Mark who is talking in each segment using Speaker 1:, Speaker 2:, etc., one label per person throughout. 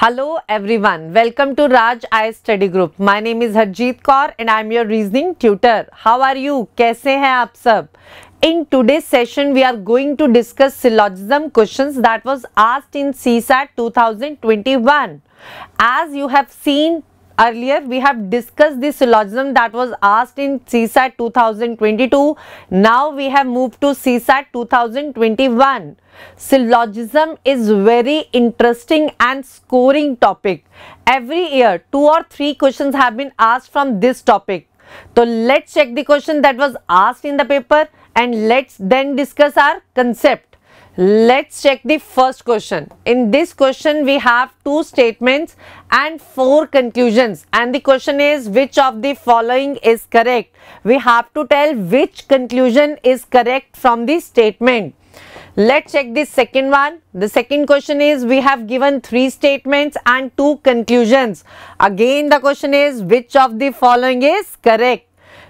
Speaker 1: Hello everyone, welcome to Raj I Study Group. My name is Harjeet Kaur and I am your reasoning tutor. How are you? कैसे हैं आप सब? In today's session, we are going to discuss syllogism questions that was asked in CSAT 2021. As you have seen, earlier we have discussed the syllogism that was asked in CSAT 2022. Now we have moved to CSAT 2021. Syllogism is very interesting and scoring topic. Every year two or three questions have been asked from this topic. So let's check the question that was asked in the paper and let's then discuss our concept. Let's check the first question. In this question, we have two statements and four conclusions. And the question is which of the following is correct? We have to tell which conclusion is correct from the statement. Let's check the second one. The second question is we have given three statements and two conclusions. Again the question is which of the following is correct?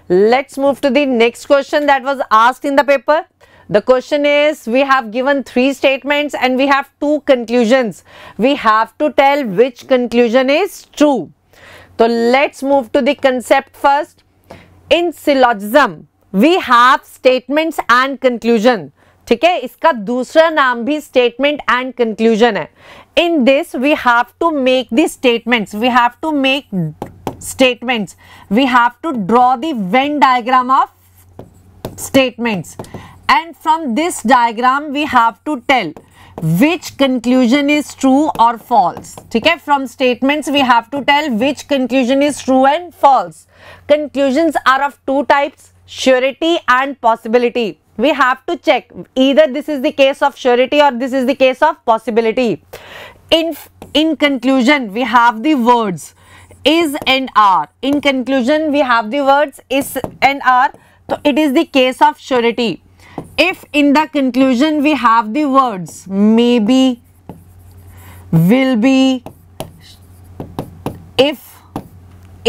Speaker 1: Let's move to the next question that was asked in the paper. The question is, we have given three statements and we have two conclusions. We have to tell which conclusion is true. So, let's move to the concept first. In syllogism, we have statements and conclusion. Okay, है इसका दूसरा नाम statement and conclusion. Conclusion है in this we have to make the statements we have to make statements we have to draw the Venn statements and from this diagram we have to tell which conclusion is true or false Okay? from statements we have to tell which conclusion is true and false conclusions are of two types surety and possibility we have to check either this is the case of surety or this is the case of possibility in in conclusion we have the words is and are in conclusion we have the words is and are so it is the case of surety if in the conclusion we have the words maybe will be if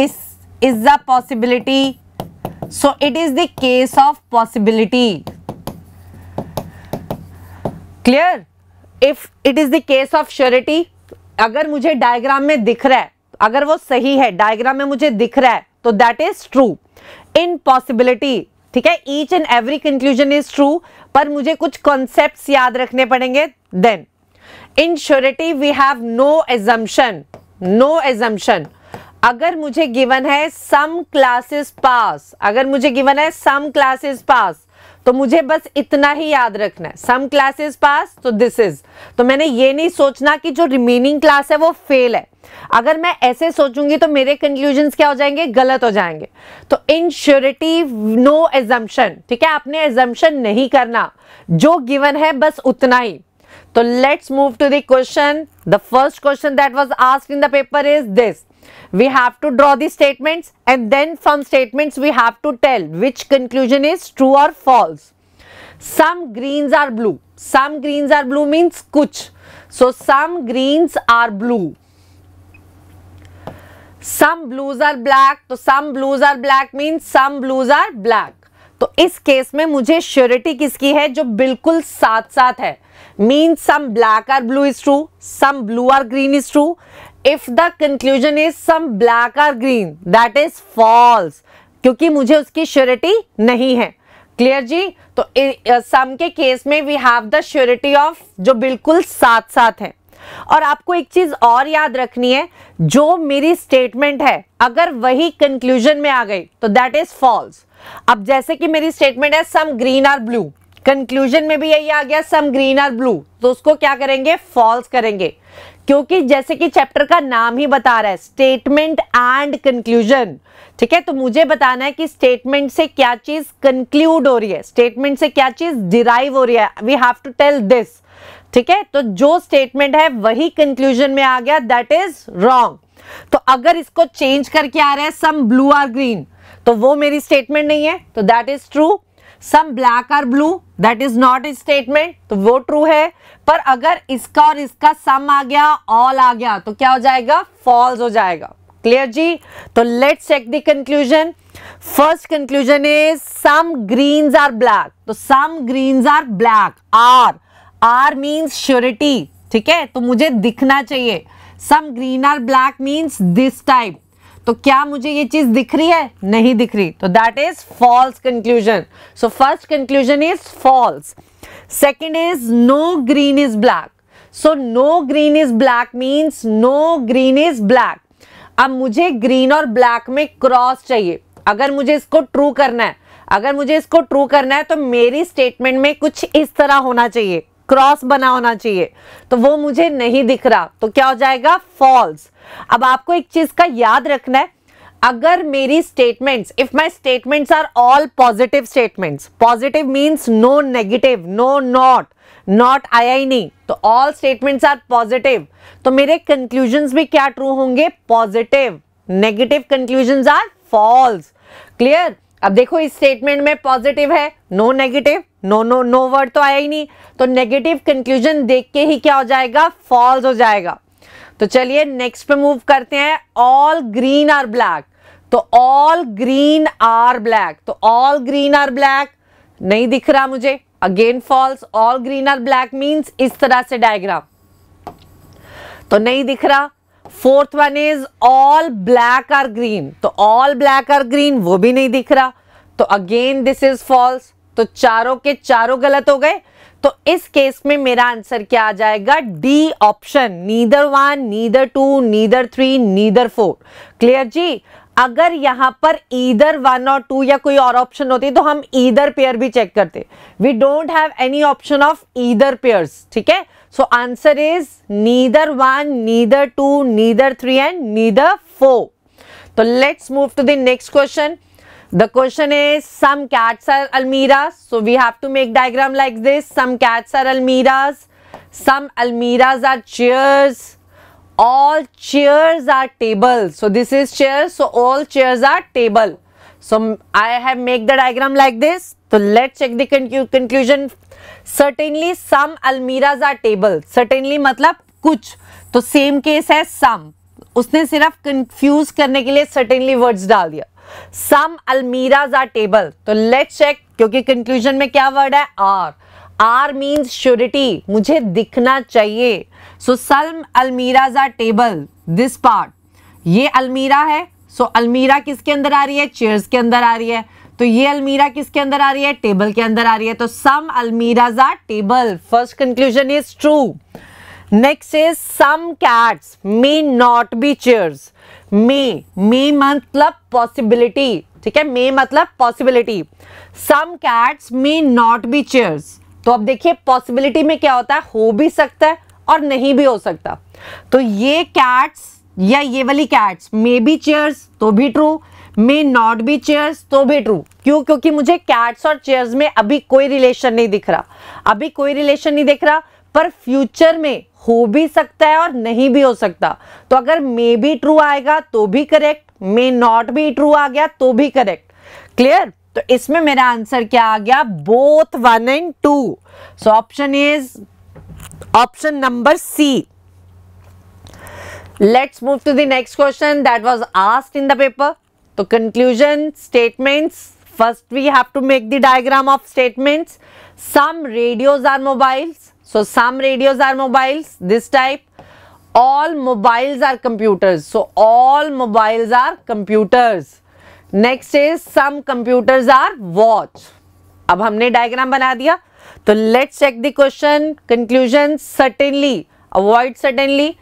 Speaker 1: is is the possibility so it is the case of possibility clear if it is the case of surety agar mujhe diagram mein dikh raha hai agar wo sahi hai diagram mein mujhe dikh raha hai तो that is true in possibility ठीक है each and every conclusion is true पर मुझे कुछ concept याद रखने पड़ेंगे then in surety we have no assumption no assumption अगर मुझे गिवन है सम क्लासेस पास अगर मुझे गिवन है सम क्लासेस पास तो मुझे बस इतना ही याद रखना है सम क्लासेस पास तो दिस इज तो मैंने ये नहीं सोचना कि जो रिमेनिंग क्लास है वो फेल है अगर मैं ऐसे सोचूंगी तो मेरे कंक्लूजन क्या हो जाएंगे गलत हो जाएंगे तो इन श्योरिटी नो एजम्पन ठीक है आपने एजम्पन नहीं करना जो गिवन है बस उतना ही तो let's move to the question the first question that was asked in the paper is this we have to draw the statements and then from statements we have to tell which conclusion is true or false. Some greens are blue. Some greens are blue means kuch. So some greens are blue. Some blues are black. so some blues are black means some blues are black. तो इस case में मुझे surety किसकी है जो बिल्कुल साथ साथ है mean some black are blue is true some blue are green is true if the conclusion is some black are green that is false क्योंकि मुझे उसकी श्योरिटी नहीं है क्लियर जी तो सम के केस में we have the surety of जो बिल्कुल साथ साथ है और आपको एक चीज और याद रखनी है जो मेरी स्टेटमेंट है अगर वही कंक्लूजन में आ गई तो दैट इज फॉल्स अब जैसे कि मेरी स्टेटमेंट है some green are blue conclusion में भी यही आ गया सम ग्रीन आर ब्लू तो उसको क्या करेंगे फॉल्स करेंगे क्योंकि जैसे कि चैप्टर का नाम ही बता रहा है स्टेटमेंट एंड कंक्लूजन ठीक है तो मुझे बताना है कि स्टेटमेंट से क्या चीज कंक्लूड हो रही है स्टेटमेंट से क्या चीज डिराइव हो रही है we have to tell this ठीक है तो जो स्टेटमेंट है वही कंक्लूजन में आ गया दैट इज रॉन्ग तो अगर इसको चेंज करके आ रहा है सम ब्लू आर ग्रीन तो वो मेरी स्टेटमेंट नहीं है तो that is true some black are blue that is not a statement तो वो ट्रू है पर अगर इसका और इसका सम आ गया ऑल आ गया तो क्या हो जाएगा फॉल्स हो जाएगा क्लियर जी तो let's check the conclusion first conclusion is some greens are black तो some greens are black are are means surety ठीक है तो मुझे दिखना चाहिए some green are black means this type तो क्या मुझे ये चीज दिख रही है नहीं दिख रही तो that is false conclusion so first conclusion is false second is no green is black so no green is black means no green is black अब मुझे ग्रीन और ब्लैक में क्रॉस चाहिए अगर मुझे इसको ट्रू करना है अगर मुझे इसको ट्रू करना है तो मेरी स्टेटमेंट में कुछ इस तरह होना चाहिए क्रॉस बना होना चाहिए तो वो मुझे नहीं दिख रहा तो क्या हो जाएगा फॉल्स अब आपको एक चीज का याद रखना है अगर मेरी statements if my statements are all positive statements positive means no negative no not not I I नी तो ऑल स्टेटमेंट्स आर पॉजिटिव तो मेरे कंक्लूजन भी क्या ट्रू होंगे positive negative conclusion are false clear अब देखो इस स्टेटमेंट में पॉजिटिव है no negative no no no word तो आया ही नहीं तो नेगेटिव कंक्लूजन देख के ही क्या हो जाएगा फॉल्स हो जाएगा तो चलिए नेक्स्ट पे मूव करते हैं ऑल ग्रीन आर ब्लैक तो ऑल ग्रीन आर ब्लैक तो ऑल ग्रीन आर ब्लैक नहीं दिख रहा मुझे again false all green are black means इस तरह से डायग्राम तो नहीं दिख रहा fourth one is all black are green तो ऑल ब्लैक आर ग्रीन वो भी नहीं दिख रहा तो अगेन दिस इज फॉल्स तो चारों के चारों गलत हो गए तो इस केस में मेरा आंसर क्या आ जाएगा D option neither one neither two neither three neither four clear जी अगर यहां पर ईदर वन और टू या कोई और ऑप्शन होती तो हम ईदर पेयर भी चेक करते we don't have any option of either pairs ठीक है So answer is neither 1, neither 2, neither 3 and neither 4. So let's move to the next question. The question is some cats are almiras. So we have to make diagram like this. Some cats are almiras. Some almiras are chairs. All chairs are tables. So this is chairs. So all chairs are table. So I have make the diagram like this. So let's check the con conclusion. Certainly some almiras are table. Certainly मतलब कुछ तो same case है सम उसने सिर्फ confuse करने के लिए certainly words डाल दिया सम अलमीराज आर टेबल तो लेट्स चेक क्योंकि कंक्लूजन में क्या वर्ड है आर आर मीन्स श्योरिटी मुझे दिखना चाहिए so some almirahs are table this part ये अलमीरा है सो so, अलमीरा किसके अंदर आ रही है चेयर्स के अंदर आ रही है तो ये अलमीरा किसके अंदर आ रही है टेबल के अंदर आ रही है तो some almirahs are table first conclusion is true next is some cats may not be chairs may may मतलब पॉसिबिलिटी ठीक है मे मतलब possibility some cats may not be chairs तो अब देखिए पॉसिबिलिटी में क्या होता है हो भी सकता है और नहीं भी हो सकता तो ये कैट्स या ये वाली कैट्स मे बी चेयर्स तो भी true may not be chairs तो भी ट्रू क्यों क्योंकि मुझे कैट्स और चेयर्स में अभी कोई रिलेशन नहीं दिख रहा अभी कोई रिलेशन नहीं दिख रहा पर फ्यूचर में हो भी सकता है और नहीं भी हो सकता तो अगर मे बी ट्रू आएगा तो भी correct may not be true आ गया तो भी करेक्ट क्लियर तो इसमें मेरा आंसर क्या आ गया both one and two so option is option number C let's move to the next question that was asked in the paper तो conclusion statements first we have to make the diagram of statement some radios are mobiles so some radios are mobiles this type all mobiles are computers so all mobiles are computers next is some computers are watch अब हमने diagram बना दिया तो let's check the question conclusion certainly avoid certainly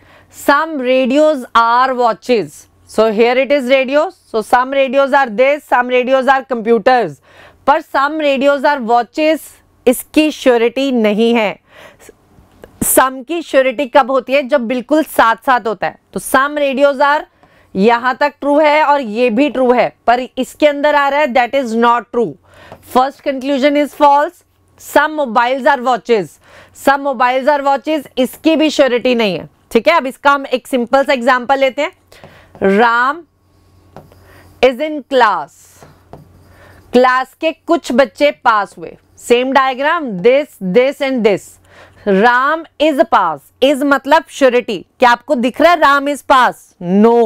Speaker 1: some radios are watches so here it is radio so some radios are this some radios are computers पर some radios are watches इसकी surety नहीं है सम की surety कब होती है जब बिल्कुल साथ साथ होता है तो सम रेडियोज आर यहां तक ट्रू है और ये भी ट्रू है पर इसके अंदर आ रहा है that is not true first conclusion is false some mobiles are watches some mobiles are watches इसकी भी श्योरिटी नहीं है ठीक है अब इसका हम एक सिंपल सा एग्जाम्पल लेते हैं Ram is in class class के कुछ बच्चे पास हुए same diagram this this and this Ram is pass is मतलब श्योरिटी क्या आपको दिख रहा है राम इज पास नो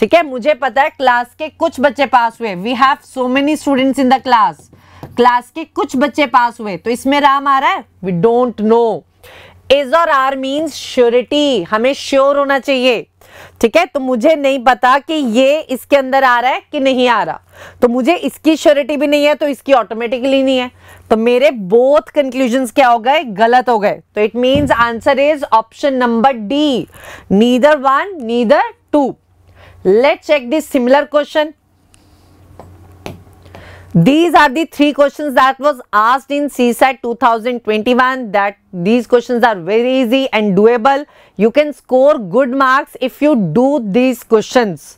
Speaker 1: ठीक है मुझे पता है क्लास के कुछ बच्चे पास हुए we have so many students in the class class के कुछ बच्चे पास हुए तो इसमें राम आ रहा है we don't know is or are means surety हमें श्योर होना चाहिए ठीक है तो मुझे नहीं पता कि ये इसके अंदर आ रहा है कि नहीं आ रहा तो मुझे इसकी श्योरिटी भी नहीं है तो इसकी ऑटोमेटिकली नहीं है तो मेरे बोथ कंक्लूजन क्या हो गए गलत हो गए तो it means answer is option number D neither one neither two let check this similar question These are the three questions that was asked in CSAT 2021 that these questions are very easy and doable. You can score good marks if you do these questions.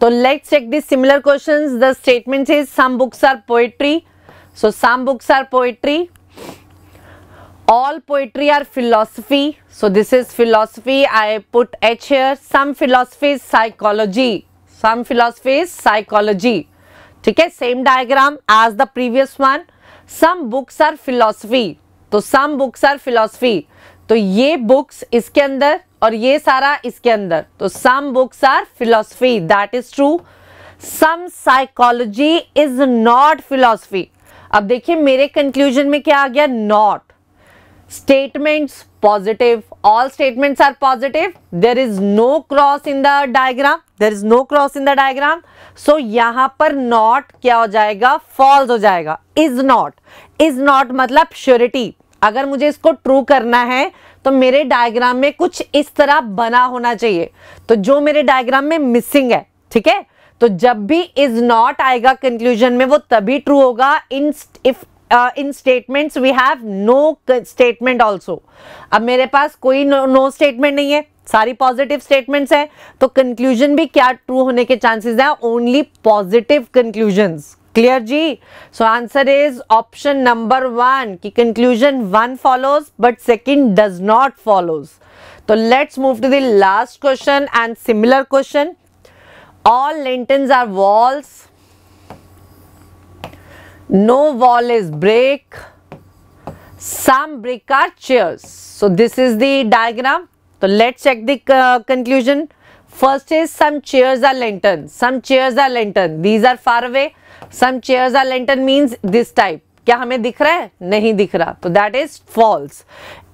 Speaker 1: So let's check the similar questions. The statement is some books are poetry. So some books are poetry. All poetry are philosophy. So this is philosophy. I put H here. Some philosophy is psychology. Some philosophy is psychology. ठीक है same diagram as the previous one some books are philosophy तो some books are philosophy तो ये books इसके अंदर और ये सारा इसके अंदर तो some books are philosophy that is true some psychology is not philosophy अब देखिए मेरे कंक्लूजन में क्या आ गया not statements positive all statements are positive there is no cross in the diagram there is no cross in the diagram so यहाँ पर not क्या हो जाएगा false हो जाएगा is not is not मतलब surety अगर मुझे इसको ट्रू करना है तो मेरे डायग्राम में कुछ इस तरह बना होना चाहिए तो जो मेरे डायग्राम में मिसिंग है ठीक है तो जब भी इज नॉट आएगा कंक्लूजन में वो तभी ट्रू होगा in if uh, in statements we have no statement also अब मेरे पास कोई no statement नहीं है सारी पॉजिटिव स्टेटमेंट्स हैं तो कंक्लूजन भी क्या ट्रू होने के चांसेस हैं ओनली पॉजिटिव कंक्लूजन्स क्लियर जी so answer is option number one की conclusion one follows but second does not follows तो let's move to the last question and similar question all lanterns are walls No wall is break. Some brick are chairs. So this is the diagram. So let's check the uh, conclusion. First is some chairs are lantern. Some chairs are lantern. These are far away. Some chairs are lantern means this type. क्या हमें दिख रहा है नहीं दिख रहा तो that is false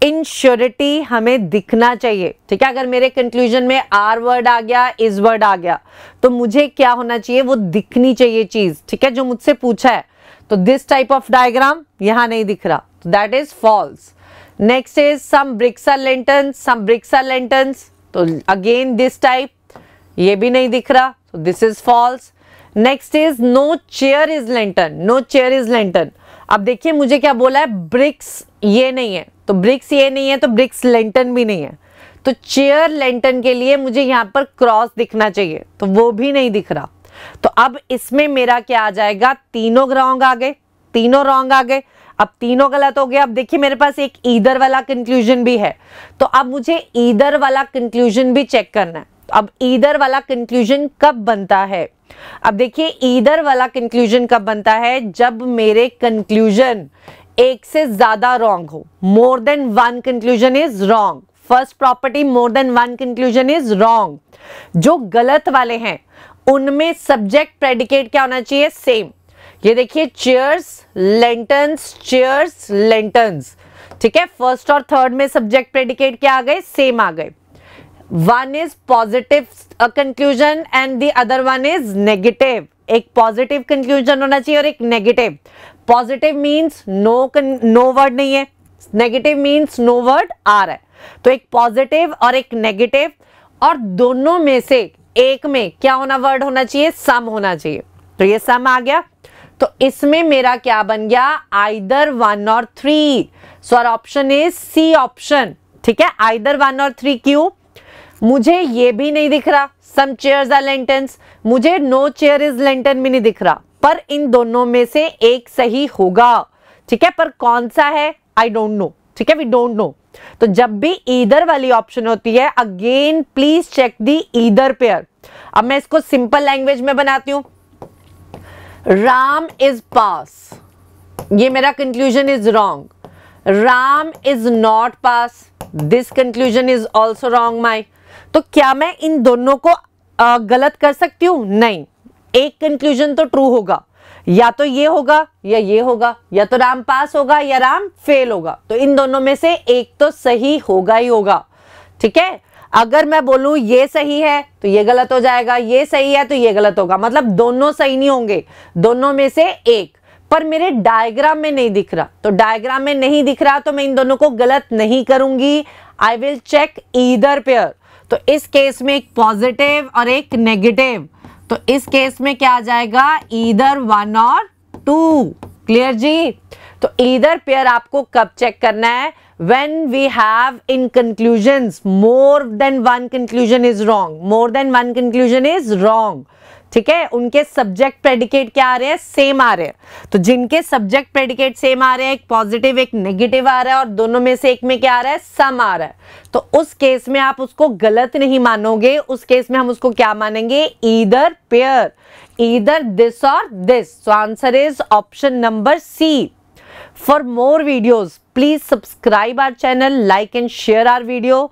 Speaker 1: इनश्योरिटी हमें दिखना चाहिए ठीक है अगर मेरे कंक्लूजन में आर वर्ड आ गया इज वर्ड आ गया तो मुझे क्या होना चाहिए वो दिखनी चाहिए चीज ठीक है जो मुझसे पूछा है तो दिस टाइप ऑफ डायग्राम यहां नहीं दिख रहा तो that is false next is some bricks are lanterns some bricks are lanterns तो अगेन दिस टाइप ये भी नहीं दिख रहा तो this is false next is no chair is lantern no chair is lantern अब देखिए मुझे क्या बोला है ब्रिक्स ये नहीं है तो ब्रिक्स ये नहीं है तो ब्रिक्स लेंटन भी नहीं है तो चेयर लेंटन के लिए मुझे यहां पर क्रॉस दिखना चाहिए तो वो भी नहीं दिख रहा तो अब इसमें मेरा क्या आ जाएगा तीनों रॉन्ग आ गए तीनों रॉन्ग आ गए अब तीनों गलत हो गए अब देखिए मेरे पास एक ईदर वाला कंक्लूजन भी है तो अब मुझे ईदर वाला कंक्लूजन भी चेक करना है अब ईदर वाला कंक्लूजन कब बनता है अब देखिए ईदर वाला कंक्लूजन कब बनता है जब मेरे कंक्लूजन एक से ज्यादा रॉन्ग हो more than one conclusion is wrong first property more than one conclusion is wrong जो गलत वाले हैं उनमें सब्जेक्ट प्रेडिकेट क्या होना चाहिए सेम ये देखिए चेयर्स लेंटन्स चेयर्स लेंटन्स ठीक है फर्स्ट और थर्ड में सब्जेक्ट प्रेडिकेट क्या आ गए सेम आ गए one is positive conclusion and the other one is negative एक पॉजिटिव कंक्लूजन होना चाहिए और एक negative positive means no no word नहीं है negative means no word are है तो एक पॉजिटिव और एक नेगेटिव और दोनों में से एक में क्या होना वर्ड होना चाहिए सम होना चाहिए तो ये सम आ गया तो इसमें मेरा क्या बन गया either one or three so option is C option ठीक है आइदर वन और थ्री क्यू मुझे ये भी नहीं दिख रहा सम चेयर आर लेंटेंस मुझे नो चेयर इज लेंटन भी नहीं दिख रहा पर इन दोनों में से एक सही होगा ठीक है पर कौन सा है आई डोंट नो ठीक है वी डोंट नो तो जब भी ईदर वाली ऑप्शन होती है again please check the either pair अब मैं इसको सिंपल लैंग्वेज में बनाती हूं राम इज पास ये मेरा conclusion is wrong Ram is not pass this conclusion is also wrong my तो क्या मैं इन दोनों को आ, गलत कर सकती हूं नहीं एक कंक्लूजन तो ट्रू होगा या तो ये होगा या ये होगा या तो राम पास होगा या राम फेल होगा तो इन दोनों में से एक तो सही होगा ही होगा ठीक है अगर मैं बोलूं ये सही है तो ये गलत हो जाएगा ये सही है तो ये गलत होगा मतलब दोनों सही नहीं होंगे दोनों में से एक पर मेरे डायग्राम में नहीं दिख रहा तो डायग्राम में नहीं दिख रहा तो मैं इन दोनों को गलत नहीं करूंगी I will check either pair तो इस केस में एक पॉजिटिव और एक नेगेटिव तो इस केस में क्या आ जाएगा either one or two clear जी तो ईदर पेयर आपको कब चेक करना है when we have in conclusions more than one conclusion is wrong more than one conclusion is wrong ठीक है उनके सब्जेक्ट प्रेडिकेट क्या आ रहे हैं सेम आ रहे हैं तो जिनके सब्जेक्ट प्रेडिकेट सेम आ रहे हैं एक पॉजिटिव एक नेगेटिव आ रहा है और दोनों में से एक में क्या आ रहा है सम आ रहा है तो उस केस में आप उसको गलत नहीं मानोगे उस केस में हम उसको क्या मानेंगे either pair either this or this so answer is option number C for more videos please subscribe our channel like and share our video